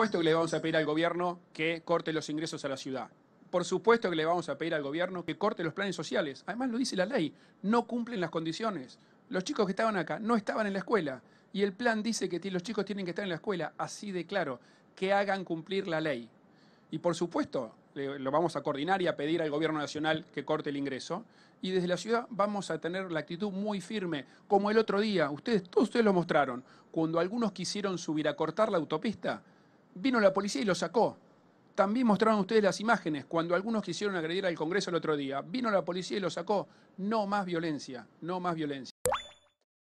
supuesto que le vamos a pedir al gobierno que corte los ingresos a la ciudad. Por supuesto que le vamos a pedir al gobierno que corte los planes sociales. Además lo dice la ley, no cumplen las condiciones. Los chicos que estaban acá no estaban en la escuela. Y el plan dice que los chicos tienen que estar en la escuela, así de claro, que hagan cumplir la ley. Y por supuesto, lo vamos a coordinar y a pedir al gobierno nacional que corte el ingreso. Y desde la ciudad vamos a tener la actitud muy firme, como el otro día, ustedes, todos ustedes lo mostraron, cuando algunos quisieron subir a cortar la autopista, Vino la policía y lo sacó. También mostraron ustedes las imágenes cuando algunos quisieron agredir al Congreso el otro día. Vino la policía y lo sacó. No más violencia, no más violencia.